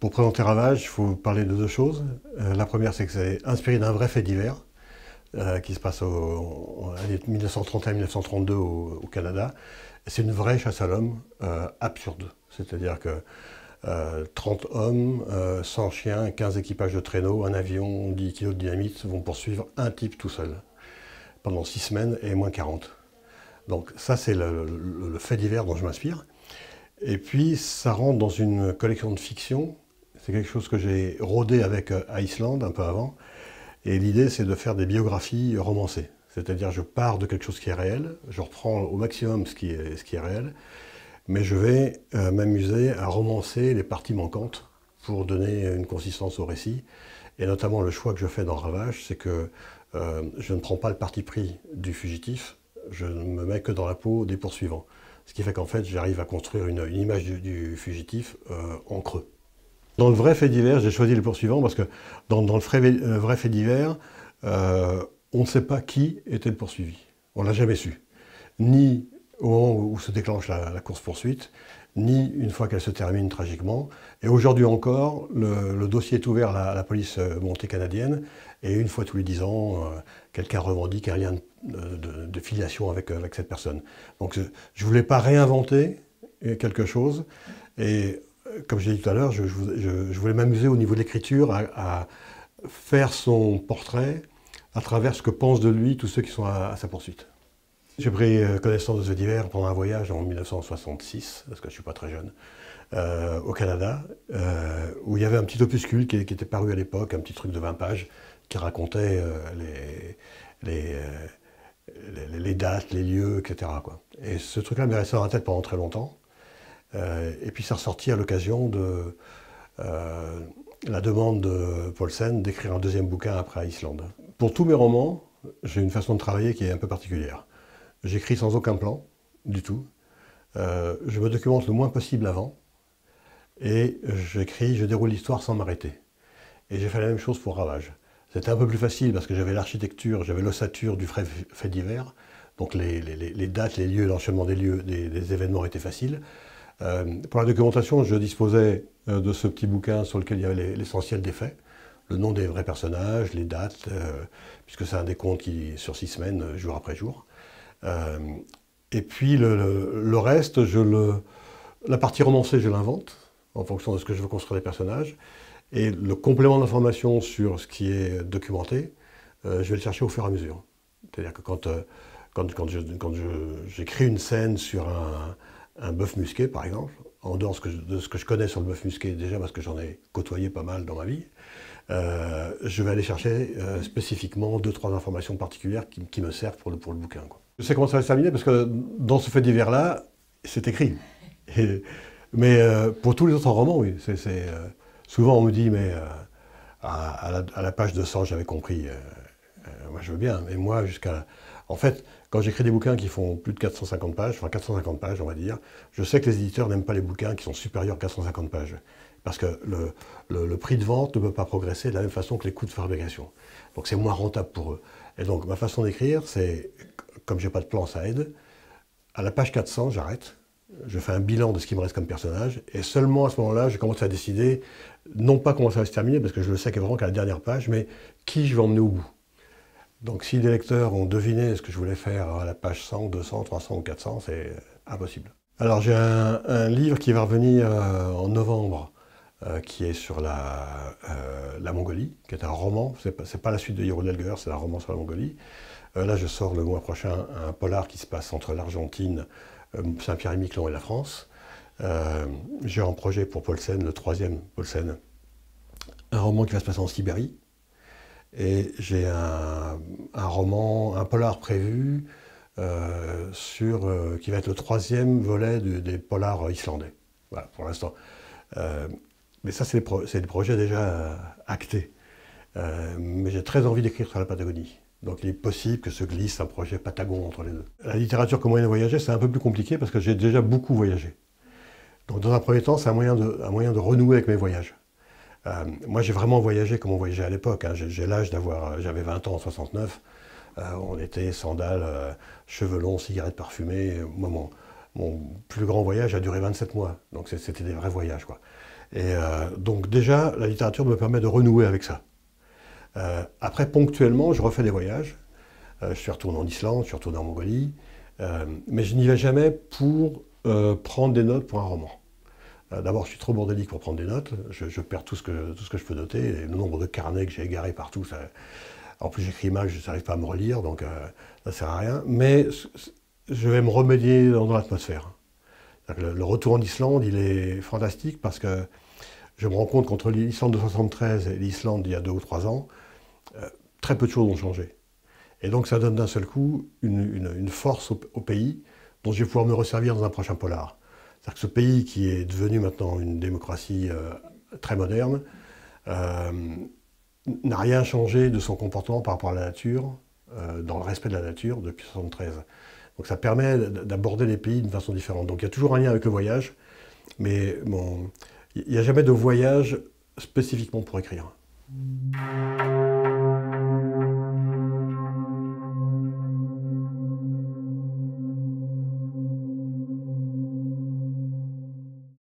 Pour présenter Ravage, il faut parler de deux choses. Euh, la première, c'est que c'est inspiré d'un vrai fait divers euh, qui se passe en 1931-1932 au, Canada. C'est une vraie chasse à l'homme euh, absurde. C'est-à-dire que 30 hommes, 100 chiens, 15 équipages de traîneaux, un avion, 10 kilos de dynamite vont poursuivre un type tout seul pendant 6 semaines et moins 40. Donc ça, c'est le, le fait divers dont je m'inspire. Et puis, ça rentre dans une collection de fiction c'est quelque chose que j'ai rodé avec euh, Iceland un peu avant. Et l'idée, c'est de faire des biographies romancées. C'est-à-dire, je pars de quelque chose qui est réel, je reprends au maximum ce qui est, ce qui est réel, mais je vais euh, m'amuser à romancer les parties manquantes pour donner une consistance au récit. Et notamment, le choix que je fais dans Ravage, c'est que euh, je ne prends pas le parti pris du fugitif, je ne me mets que dans la peau des poursuivants. Ce qui fait qu'en fait, j'arrive à construire une, image du, fugitif en creux. Dans le vrai fait divers, j'ai choisi le poursuivant parce que dans, le euh, vrai, fait divers, euh, on ne sait pas qui était le poursuivi. On ne l'a jamais su. Ni au moment où se déclenche la, course-poursuite, ni une fois qu'elle se termine tragiquement. Et aujourd'hui encore, le, dossier est ouvert à la, police euh, montée canadienne, et une fois tous les dix ans, quelqu'un revendique un lien de, filiation avec, avec, cette personne. Donc je ne voulais pas réinventer quelque chose, et euh, comme j'ai dit tout à l'heure, je, voulais m'amuser au niveau de l'écriture à, faire son portrait à travers ce que pensent de lui tous ceux qui sont à, sa poursuite. J'ai pris euh, connaissance de ce divers pendant un voyage en 1966, parce que je ne suis pas très jeune, euh, au Canada, où il y avait un petit opuscule qui, était paru à l'époque, un petit truc de 20 pages, qui racontait les, dates, les lieux, etc. Et ce truc-là m'est resté dans la tête pendant très longtemps. Euh, et puis ça ressortit à l'occasion de euh, la demande de Paulsen d'écrire un deuxième bouquin après à Islande. Pour tous mes romans, j'ai une façon de travailler qui est un peu particulière. J'écris sans aucun plan, du tout. Euh, je me documente le moins possible avant. Et j'écris, je déroule l'histoire sans m'arrêter. Et j'ai fait la même chose pour Ravage. C'était un peu plus facile parce que j'avais l'architecture, j'avais l'ossature du fait, divers. Donc les, dates, les lieux, l'enchaînement des lieux, des événements étaient faciles. Euh, pour la documentation, je disposais euh, de ce petit bouquin sur lequel il y avait l'essentiel des faits, le nom des vrais personnages, les dates, euh, puisque c'est un des comptes qui sur six semaines, jour après jour. et puis le, reste, la partie romancée, je l'invente en fonction de ce que je veux construire des personnages. Et le complément d'information sur ce qui est documenté, je vais le chercher au fur et à mesure. C'est-à-dire que quand, quand, quand j'écris quand une scène sur un, un bœuf musqué, par exemple, en dehors de ce que je connais sur le bœuf musqué, déjà parce que j'en ai côtoyé pas mal dans ma vie, euh, je vais aller chercher euh, spécifiquement deux, trois informations particulières qui, me servent pour le, pour le bouquin. Je sais comment ça va se terminer parce que dans ce fait divers-là, c'est écrit. mais euh, pour tous les autres romans, oui. souvent, on me dit, mais à, la, à, la, page 200, j'avais compris. moi, je veux bien, mais moi, jusqu'à en fait, quand j'écris des bouquins qui font plus de 450 pages, enfin 450 pages on va dire, je sais que les éditeurs n'aiment pas les bouquins qui sont supérieurs à 450 pages. Parce que le, prix de vente ne peut pas progresser de la même façon que les coûts de fabrication. Donc c'est moins rentable pour eux. Et donc ma façon d'écrire, c'est, comme je n'ai pas de plan, ça aide. À la page 400, j'arrête. Je fais un bilan de ce qui me reste comme personnage. Et seulement à ce moment-là, je commence à décider, non pas comment ça va se terminer, parce que je le sais vraiment qu'à la dernière page, mais qui je vais emmener au bout. Donc si les lecteurs ont deviné ce que je voulais faire à la page 100, 200, 300 ou 400, c'est impossible. Alors j'ai un, livre qui va revenir euh, en novembre, euh, qui est sur euh, la, Mongolie, qui est un roman, c'est pas, pas la suite de Hiro c'est un roman sur la Mongolie. là je sors le mois prochain un polar qui se passe entre l'Argentine, Saint-Pierre et Miquelon et la France. j'ai un projet pour Paulsen, le troisième Paulsen, un roman qui va se passer en Sibérie, et j'ai un, roman, un polar prévu, euh, sur, euh, qui va être le troisième volet des polars islandais. Voilà, pour l'instant. Euh, mais ça, c'est des, projets déjà actés. mais j'ai très envie d'écrire sur la Patagonie. Donc il est possible que se glisse un projet Patagon entre les deux. La littérature comme moyen de voyager, c'est un peu plus compliqué parce que j'ai déjà beaucoup voyagé. Donc dans un premier temps, c'est un, un moyen de renouer avec mes voyages. Euh, moi, j'ai vraiment voyagé comme on voyageait à l'époque. Hein. J'ai l'âge d'avoir, euh, j'avais 20 ans en 69. Euh, on était sandales, cheveux longs, cigarettes parfumées. mon, mon, plus grand voyage a duré 27 mois. Donc, c'était des vrais voyages. Et donc, déjà, la littérature me permet de renouer avec ça. après, ponctuellement, je refais des voyages. je suis retourné en Islande, je suis retourné en Mongolie. mais je n'y vais jamais pour prendre des notes pour un roman. Euh, d'abord, je suis trop bordélique pour prendre des notes. Je, perds tout ce, que, je peux noter. le nombre de carnets que j'ai égarés partout, en plus j'écris mal, je n'arrive pas à me relire, donc euh, ça ne sert à rien. Mais je vais me remédier dans, l'atmosphère. Le, retour en Islande, il est fantastique parce que je me rends compte qu'entre l'Islande de 73 et l'Islande d'il y a deux ou trois ans, euh, très peu de choses ont changé. Et donc ça donne d'un seul coup une, force au pays dont je vais pouvoir me resservir dans un prochain polar. C'est-à-dire que ce pays qui est devenu maintenant une démocratie euh, très moderne euh, n'a rien changé de son comportement par rapport à la nature, euh, dans le respect de la nature, depuis 1973. Donc ça permet d'aborder les pays d'une façon différente. Donc il y a toujours un lien avec le voyage, mais bon, il n'y a jamais de voyage spécifiquement pour écrire.